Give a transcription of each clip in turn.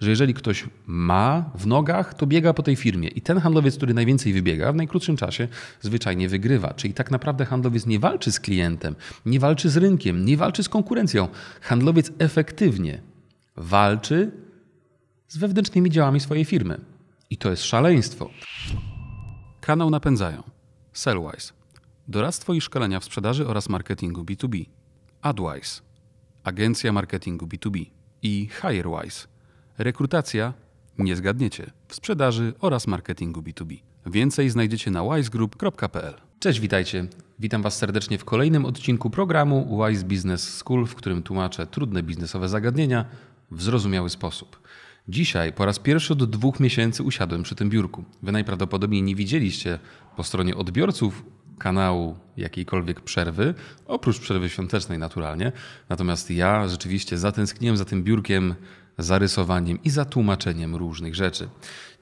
że jeżeli ktoś ma w nogach, to biega po tej firmie i ten handlowiec, który najwięcej wybiega, w najkrótszym czasie zwyczajnie wygrywa. Czyli tak naprawdę handlowiec nie walczy z klientem, nie walczy z rynkiem, nie walczy z konkurencją. Handlowiec efektywnie walczy z wewnętrznymi działami swojej firmy. I to jest szaleństwo. Kanał napędzają Sellwise, doradztwo i szkolenia w sprzedaży oraz marketingu B2B, Adwise, agencja marketingu B2B i HireWise – rekrutacja, nie zgadniecie, w sprzedaży oraz marketingu B2B. Więcej znajdziecie na wisegroup.pl. Cześć, witajcie. Witam Was serdecznie w kolejnym odcinku programu Wise Business School, w którym tłumaczę trudne biznesowe zagadnienia w zrozumiały sposób. Dzisiaj po raz pierwszy od dwóch miesięcy usiadłem przy tym biurku. Wy najprawdopodobniej nie widzieliście po stronie odbiorców kanału jakiejkolwiek przerwy, oprócz przerwy świątecznej naturalnie. Natomiast ja rzeczywiście zatęskniłem za tym biurkiem zarysowaniem i zatłumaczeniem różnych rzeczy.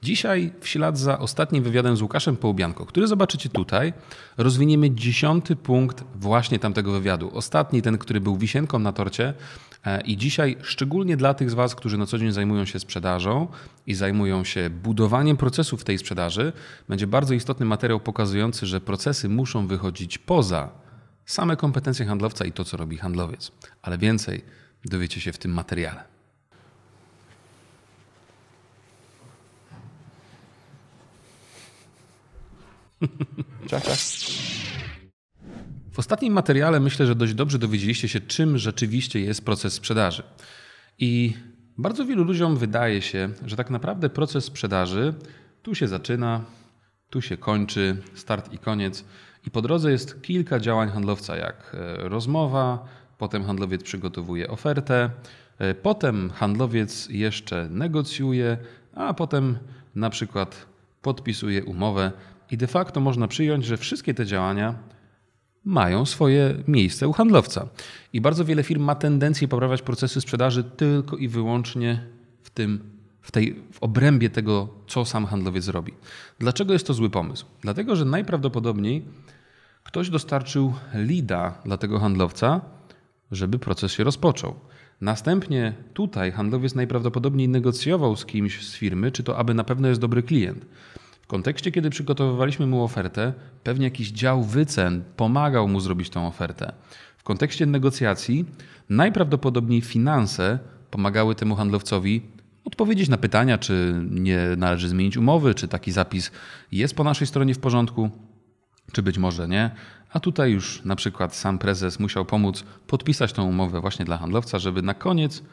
Dzisiaj, w ślad za ostatnim wywiadem z Łukaszem Połubianko, który zobaczycie tutaj, rozwiniemy dziesiąty punkt właśnie tamtego wywiadu. Ostatni, ten, który był wisienką na torcie. E, I dzisiaj, szczególnie dla tych z Was, którzy na co dzień zajmują się sprzedażą i zajmują się budowaniem procesów tej sprzedaży, będzie bardzo istotny materiał pokazujący, że procesy muszą wychodzić poza same kompetencje handlowca i to, co robi handlowiec. Ale więcej dowiecie się w tym materiale. Cześć, W ostatnim materiale myślę, że dość dobrze dowiedzieliście się, czym rzeczywiście jest proces sprzedaży. I bardzo wielu ludziom wydaje się, że tak naprawdę proces sprzedaży tu się zaczyna, tu się kończy, start i koniec. I po drodze jest kilka działań handlowca, jak e, rozmowa, potem handlowiec przygotowuje ofertę, e, potem handlowiec jeszcze negocjuje, a potem na przykład podpisuje umowę i de facto można przyjąć, że wszystkie te działania mają swoje miejsce u handlowca. I bardzo wiele firm ma tendencję poprawiać procesy sprzedaży tylko i wyłącznie w tym w, tej, w obrębie tego, co sam handlowiec robi. Dlaczego jest to zły pomysł? Dlatego, że najprawdopodobniej ktoś dostarczył lida dla tego handlowca, żeby proces się rozpoczął. Następnie tutaj handlowiec najprawdopodobniej negocjował z kimś z firmy, czy to aby na pewno jest dobry klient. W kontekście, kiedy przygotowywaliśmy mu ofertę, pewnie jakiś dział wycen pomagał mu zrobić tą ofertę. W kontekście negocjacji, najprawdopodobniej finanse pomagały temu handlowcowi odpowiedzieć na pytania, czy nie należy zmienić umowy, czy taki zapis jest po naszej stronie w porządku, czy być może nie. A tutaj już na przykład sam prezes musiał pomóc podpisać tą umowę właśnie dla handlowca, żeby na koniec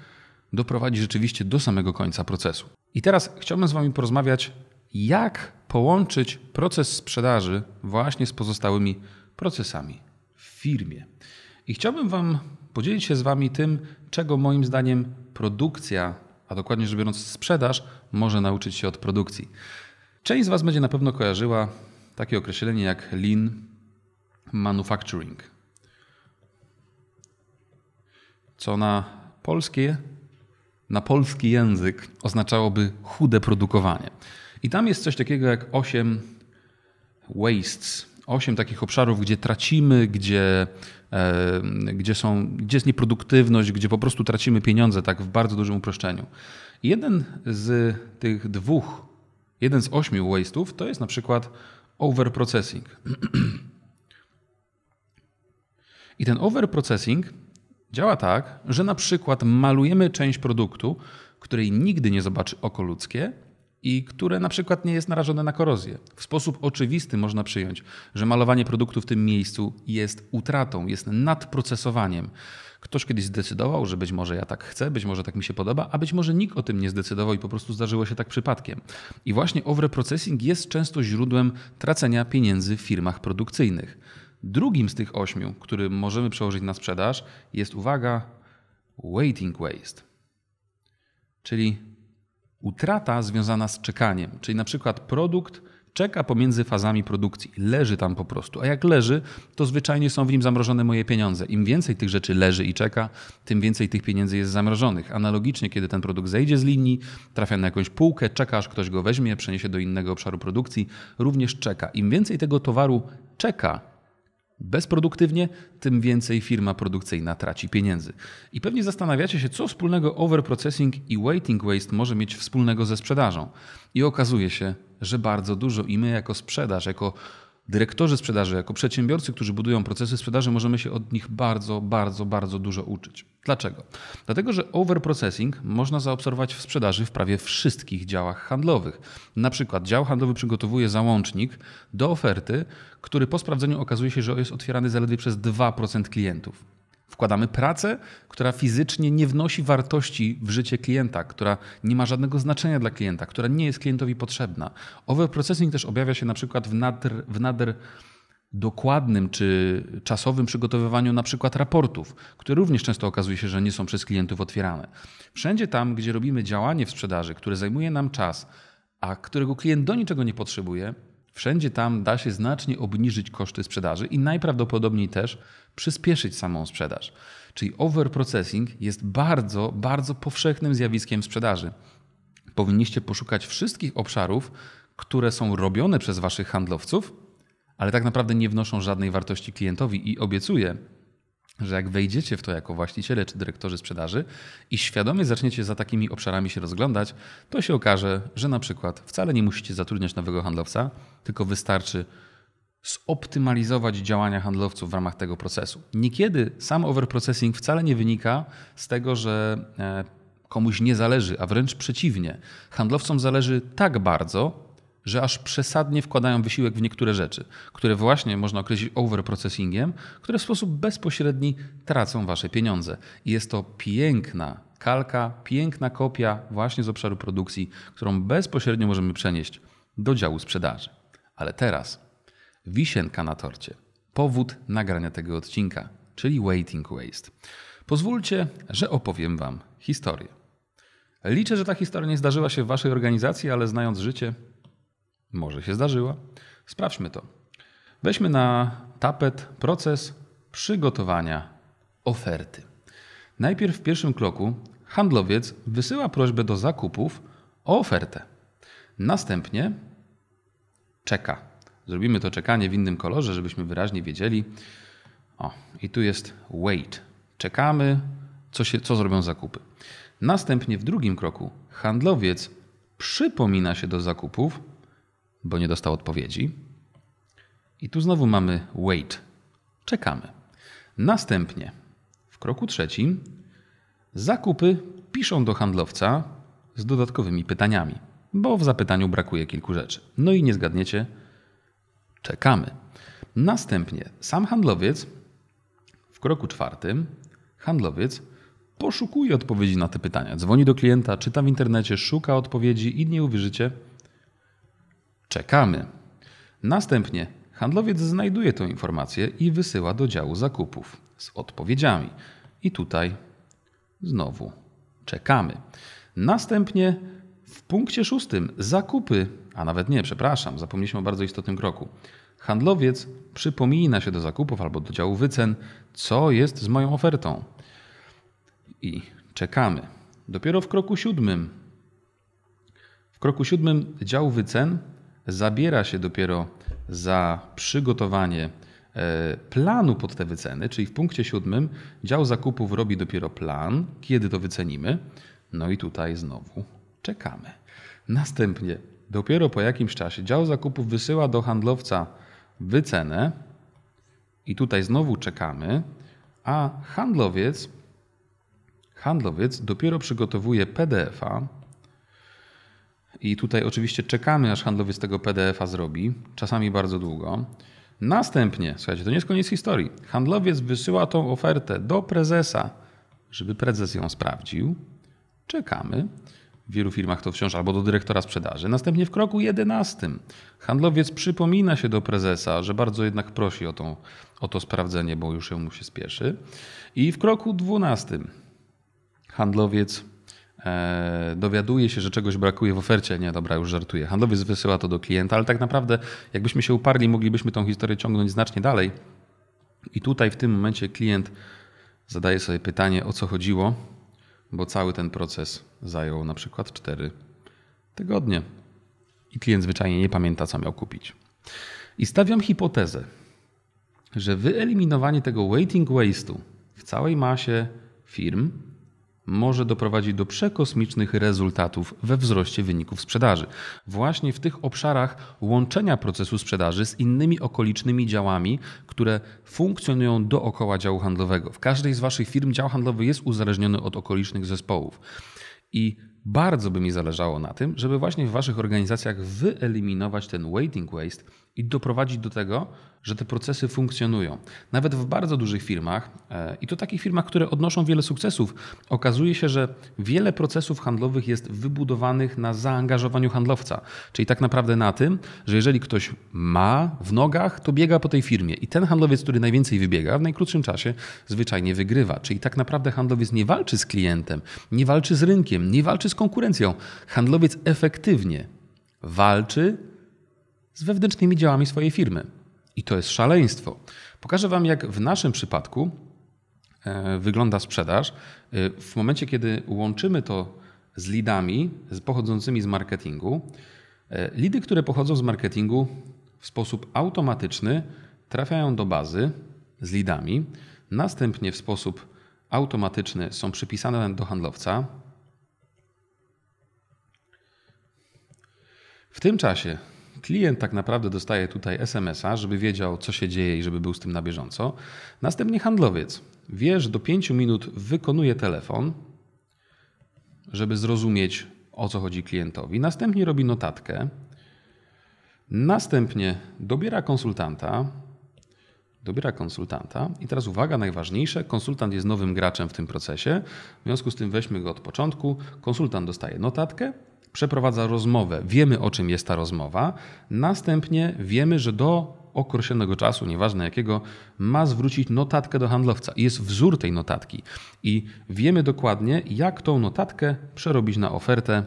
doprowadzić rzeczywiście do samego końca procesu. I teraz chciałbym z Wami porozmawiać, jak połączyć proces sprzedaży właśnie z pozostałymi procesami w firmie. I chciałbym Wam podzielić się z Wami tym, czego moim zdaniem produkcja, a dokładnie rzecz biorąc sprzedaż, może nauczyć się od produkcji. Część z Was będzie na pewno kojarzyła takie określenie jak lean manufacturing, co na polskie, na polski język oznaczałoby chude produkowanie. I tam jest coś takiego jak osiem wastes, osiem takich obszarów, gdzie tracimy, gdzie, e, gdzie, są, gdzie jest nieproduktywność, gdzie po prostu tracimy pieniądze, tak w bardzo dużym uproszczeniu. jeden z tych dwóch, jeden z ośmiu waste'ów to jest na przykład overprocessing. I ten overprocessing działa tak, że na przykład malujemy część produktu, której nigdy nie zobaczy oko ludzkie, i które na przykład nie jest narażone na korozję. W sposób oczywisty można przyjąć, że malowanie produktu w tym miejscu jest utratą, jest nadprocesowaniem. Ktoś kiedyś zdecydował, że być może ja tak chcę, być może tak mi się podoba, a być może nikt o tym nie zdecydował i po prostu zdarzyło się tak przypadkiem. I właśnie overprocessing jest często źródłem tracenia pieniędzy w firmach produkcyjnych. Drugim z tych ośmiu, który możemy przełożyć na sprzedaż, jest uwaga, waiting waste, czyli utrata związana z czekaniem, czyli na przykład produkt czeka pomiędzy fazami produkcji, leży tam po prostu, a jak leży, to zwyczajnie są w nim zamrożone moje pieniądze. Im więcej tych rzeczy leży i czeka, tym więcej tych pieniędzy jest zamrożonych. Analogicznie, kiedy ten produkt zejdzie z linii, trafia na jakąś półkę, czeka aż ktoś go weźmie, przeniesie do innego obszaru produkcji, również czeka. Im więcej tego towaru czeka, bezproduktywnie, tym więcej firma produkcyjna traci pieniędzy. I pewnie zastanawiacie się, co wspólnego overprocessing i waiting waste może mieć wspólnego ze sprzedażą. I okazuje się, że bardzo dużo i my jako sprzedaż, jako dyrektorzy sprzedaży, jako przedsiębiorcy, którzy budują procesy sprzedaży, możemy się od nich bardzo, bardzo, bardzo dużo uczyć. Dlaczego? Dlatego, że overprocessing można zaobserwować w sprzedaży w prawie wszystkich działach handlowych. Na przykład dział handlowy przygotowuje załącznik do oferty, który po sprawdzeniu okazuje się, że jest otwierany zaledwie przez 2% klientów. Wkładamy pracę, która fizycznie nie wnosi wartości w życie klienta, która nie ma żadnego znaczenia dla klienta, która nie jest klientowi potrzebna. Overprocessing też objawia się na przykład w nader, w nader dokładnym czy czasowym przygotowywaniu na przykład raportów, które również często okazuje się, że nie są przez klientów otwierane. Wszędzie tam, gdzie robimy działanie w sprzedaży, które zajmuje nam czas, a którego klient do niczego nie potrzebuje, Wszędzie tam da się znacznie obniżyć koszty sprzedaży i najprawdopodobniej też przyspieszyć samą sprzedaż. Czyli overprocessing jest bardzo, bardzo powszechnym zjawiskiem sprzedaży. Powinniście poszukać wszystkich obszarów, które są robione przez waszych handlowców, ale tak naprawdę nie wnoszą żadnej wartości klientowi i obiecuję, że jak wejdziecie w to jako właściciele czy dyrektorzy sprzedaży i świadomie zaczniecie za takimi obszarami się rozglądać, to się okaże, że na przykład wcale nie musicie zatrudniać nowego handlowca, tylko wystarczy zoptymalizować działania handlowców w ramach tego procesu. Niekiedy sam overprocessing wcale nie wynika z tego, że e, komuś nie zależy, a wręcz przeciwnie. Handlowcom zależy tak bardzo, że aż przesadnie wkładają wysiłek w niektóre rzeczy, które właśnie można określić overprocessingiem, które w sposób bezpośredni tracą wasze pieniądze. I jest to piękna kalka, piękna kopia właśnie z obszaru produkcji, którą bezpośrednio możemy przenieść do działu sprzedaży. Ale teraz wisienka na torcie. Powód nagrania tego odcinka, czyli waiting waste. Pozwólcie, że opowiem wam historię. Liczę, że ta historia nie zdarzyła się w waszej organizacji, ale znając życie, może się zdarzyła. Sprawdźmy to. Weźmy na tapet proces przygotowania oferty. Najpierw w pierwszym kroku handlowiec wysyła prośbę do zakupów o ofertę. Następnie czeka. Zrobimy to czekanie w innym kolorze, żebyśmy wyraźnie wiedzieli. O, i tu jest wait. Czekamy, co, się, co zrobią zakupy. Następnie w drugim kroku handlowiec przypomina się do zakupów bo nie dostał odpowiedzi. I tu znowu mamy wait. Czekamy. Następnie w kroku trzecim zakupy piszą do handlowca z dodatkowymi pytaniami, bo w zapytaniu brakuje kilku rzeczy. No i nie zgadniecie, czekamy. Następnie sam handlowiec w kroku czwartym handlowiec poszukuje odpowiedzi na te pytania. Dzwoni do klienta, czyta w internecie, szuka odpowiedzi i nie uwierzycie, Czekamy. Następnie handlowiec znajduje tę informację i wysyła do działu zakupów z odpowiedziami. I tutaj znowu czekamy. Następnie w punkcie szóstym zakupy, a nawet nie, przepraszam, zapomnieliśmy o bardzo istotnym kroku. Handlowiec przypomina się do zakupów albo do działu wycen, co jest z moją ofertą. I czekamy. Dopiero w kroku siódmym. W kroku siódmym dział wycen zabiera się dopiero za przygotowanie e, planu pod te wyceny, czyli w punkcie siódmym dział zakupów robi dopiero plan, kiedy to wycenimy. No i tutaj znowu czekamy. Następnie, dopiero po jakimś czasie, dział zakupów wysyła do handlowca wycenę i tutaj znowu czekamy, a handlowiec, handlowiec dopiero przygotowuje PDF-a, i tutaj oczywiście czekamy, aż handlowiec tego PDF-a zrobi, czasami bardzo długo. Następnie, słuchajcie, to nie jest koniec historii. Handlowiec wysyła tą ofertę do prezesa, żeby prezes ją sprawdził. Czekamy. W wielu firmach to wciąż albo do dyrektora sprzedaży. Następnie w kroku 11 handlowiec przypomina się do prezesa, że bardzo jednak prosi o, tą, o to sprawdzenie, bo już ją mu się spieszy. I w kroku 12 handlowiec E, dowiaduje się, że czegoś brakuje w ofercie, nie dobra, już żartuję. Handlowiec wysyła to do klienta, ale tak naprawdę, jakbyśmy się uparli, moglibyśmy tą historię ciągnąć znacznie dalej. I tutaj w tym momencie klient zadaje sobie pytanie, o co chodziło, bo cały ten proces zajął na przykład 4 tygodnie. I klient zwyczajnie nie pamięta, co miał kupić. I stawiam hipotezę, że wyeliminowanie tego waiting waste'u w całej masie firm może doprowadzić do przekosmicznych rezultatów we wzroście wyników sprzedaży. Właśnie w tych obszarach łączenia procesu sprzedaży z innymi okolicznymi działami, które funkcjonują dookoła działu handlowego. W każdej z Waszych firm dział handlowy jest uzależniony od okolicznych zespołów. I bardzo by mi zależało na tym, żeby właśnie w Waszych organizacjach wyeliminować ten waiting waste i doprowadzić do tego, że te procesy funkcjonują. Nawet w bardzo dużych firmach e, i to takich firmach, które odnoszą wiele sukcesów, okazuje się, że wiele procesów handlowych jest wybudowanych na zaangażowaniu handlowca. Czyli tak naprawdę na tym, że jeżeli ktoś ma w nogach, to biega po tej firmie i ten handlowiec, który najwięcej wybiega w najkrótszym czasie, zwyczajnie wygrywa. Czyli tak naprawdę handlowiec nie walczy z klientem, nie walczy z rynkiem, nie walczy z konkurencją. Handlowiec efektywnie walczy z wewnętrznymi działami swojej firmy. I to jest szaleństwo. Pokażę Wam, jak w naszym przypadku e, wygląda sprzedaż. E, w momencie, kiedy łączymy to z lidami pochodzącymi z marketingu, e, lidy, które pochodzą z marketingu w sposób automatyczny trafiają do bazy z lidami, następnie w sposób automatyczny są przypisane do handlowca. W tym czasie Klient tak naprawdę dostaje tutaj SMS-a, żeby wiedział, co się dzieje i żeby był z tym na bieżąco. Następnie handlowiec wie, że do 5 minut wykonuje telefon, żeby zrozumieć, o co chodzi klientowi. Następnie robi notatkę. Następnie dobiera konsultanta, dobiera konsultanta. I teraz uwaga, najważniejsze, konsultant jest nowym graczem w tym procesie. W związku z tym weźmy go od początku. Konsultant dostaje notatkę, przeprowadza rozmowę, wiemy o czym jest ta rozmowa, następnie wiemy, że do określonego czasu, nieważne jakiego, ma zwrócić notatkę do handlowca. Jest wzór tej notatki i wiemy dokładnie, jak tą notatkę przerobić na ofertę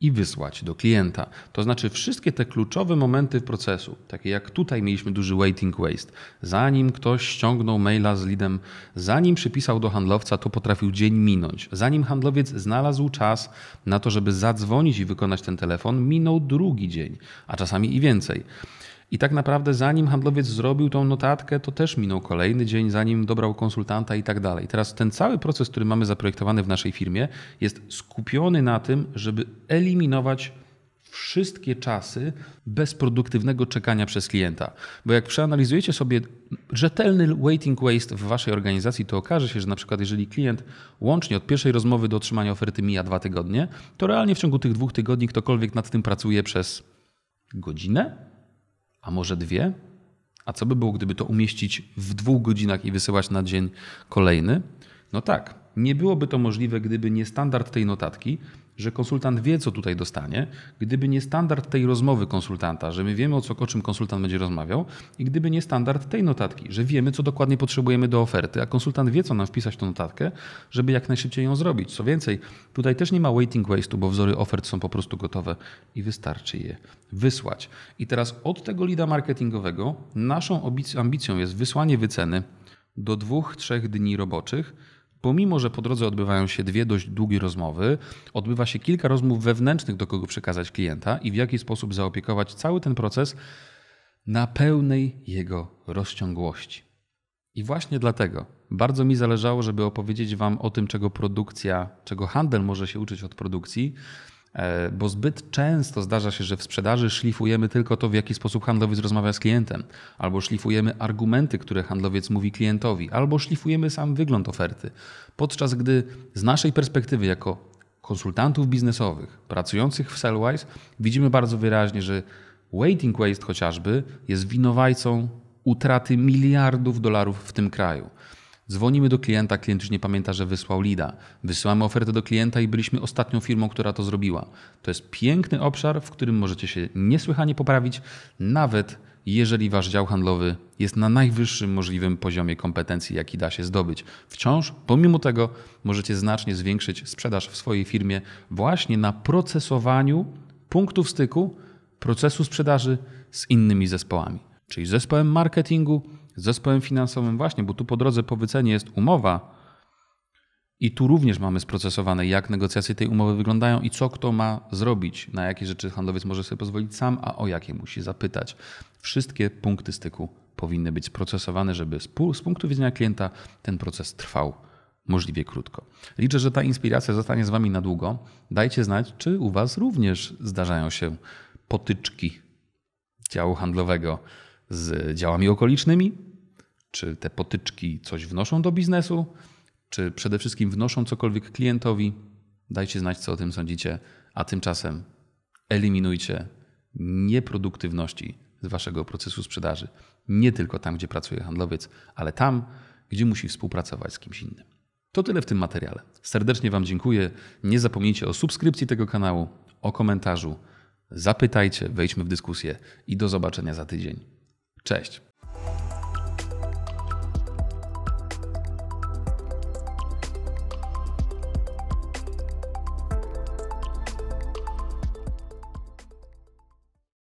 i wysłać do klienta. To znaczy wszystkie te kluczowe momenty procesu, takie jak tutaj mieliśmy duży waiting waste. Zanim ktoś ściągnął maila z lidem, zanim przypisał do handlowca, to potrafił dzień minąć. Zanim handlowiec znalazł czas na to, żeby zadzwonić i wykonać ten telefon, minął drugi dzień, a czasami i więcej. I tak naprawdę zanim handlowiec zrobił tą notatkę, to też minął kolejny dzień, zanim dobrał konsultanta i tak dalej. Teraz ten cały proces, który mamy zaprojektowany w naszej firmie, jest skupiony na tym, żeby eliminować wszystkie czasy bez produktywnego czekania przez klienta. Bo jak przeanalizujecie sobie rzetelny waiting waste w waszej organizacji, to okaże się, że na przykład jeżeli klient łącznie od pierwszej rozmowy do otrzymania oferty mija dwa tygodnie, to realnie w ciągu tych dwóch tygodni ktokolwiek nad tym pracuje przez godzinę, a może dwie? A co by było, gdyby to umieścić w dwóch godzinach i wysyłać na dzień kolejny? No tak, nie byłoby to możliwe, gdyby nie standard tej notatki, że konsultant wie, co tutaj dostanie, gdyby nie standard tej rozmowy konsultanta, że my wiemy o co, o czym konsultant będzie rozmawiał i gdyby nie standard tej notatki, że wiemy, co dokładnie potrzebujemy do oferty, a konsultant wie, co nam wpisać tą notatkę, żeby jak najszybciej ją zrobić. Co więcej, tutaj też nie ma waiting waste'u, bo wzory ofert są po prostu gotowe i wystarczy je wysłać. I teraz od tego lida marketingowego naszą ambicją jest wysłanie wyceny do dwóch, trzech dni roboczych, Pomimo, że po drodze odbywają się dwie dość długie rozmowy, odbywa się kilka rozmów wewnętrznych, do kogo przekazać klienta i w jaki sposób zaopiekować cały ten proces na pełnej jego rozciągłości. I właśnie dlatego bardzo mi zależało, żeby opowiedzieć Wam o tym, czego produkcja, czego handel może się uczyć od produkcji E, bo zbyt często zdarza się, że w sprzedaży szlifujemy tylko to, w jaki sposób handlowiec rozmawia z klientem, albo szlifujemy argumenty, które handlowiec mówi klientowi, albo szlifujemy sam wygląd oferty. Podczas gdy z naszej perspektywy, jako konsultantów biznesowych pracujących w Sellwise, widzimy bardzo wyraźnie, że Waiting Waste chociażby jest winowajcą utraty miliardów dolarów w tym kraju. Dzwonimy do klienta, klient już nie pamięta, że wysłał lida. Wysyłamy ofertę do klienta i byliśmy ostatnią firmą, która to zrobiła. To jest piękny obszar, w którym możecie się niesłychanie poprawić, nawet jeżeli wasz dział handlowy jest na najwyższym możliwym poziomie kompetencji, jaki da się zdobyć. Wciąż, pomimo tego, możecie znacznie zwiększyć sprzedaż w swojej firmie właśnie na procesowaniu punktów styku procesu sprzedaży z innymi zespołami, czyli zespołem marketingu z zespołem finansowym właśnie, bo tu po drodze po wycenie jest umowa i tu również mamy sprocesowane, jak negocjacje tej umowy wyglądają i co kto ma zrobić, na jakie rzeczy handlowiec może sobie pozwolić sam, a o jakie musi zapytać. Wszystkie punkty styku powinny być sprocesowane, żeby z punktu widzenia klienta ten proces trwał możliwie krótko. Liczę, że ta inspiracja zostanie z Wami na długo. Dajcie znać, czy u Was również zdarzają się potyczki działu handlowego z działami okolicznymi? Czy te potyczki coś wnoszą do biznesu? Czy przede wszystkim wnoszą cokolwiek klientowi? Dajcie znać, co o tym sądzicie, a tymczasem eliminujcie nieproduktywności z waszego procesu sprzedaży. Nie tylko tam, gdzie pracuje handlowiec, ale tam, gdzie musi współpracować z kimś innym. To tyle w tym materiale. Serdecznie Wam dziękuję. Nie zapomnijcie o subskrypcji tego kanału, o komentarzu. Zapytajcie, wejdźmy w dyskusję i do zobaczenia za tydzień. Cześć.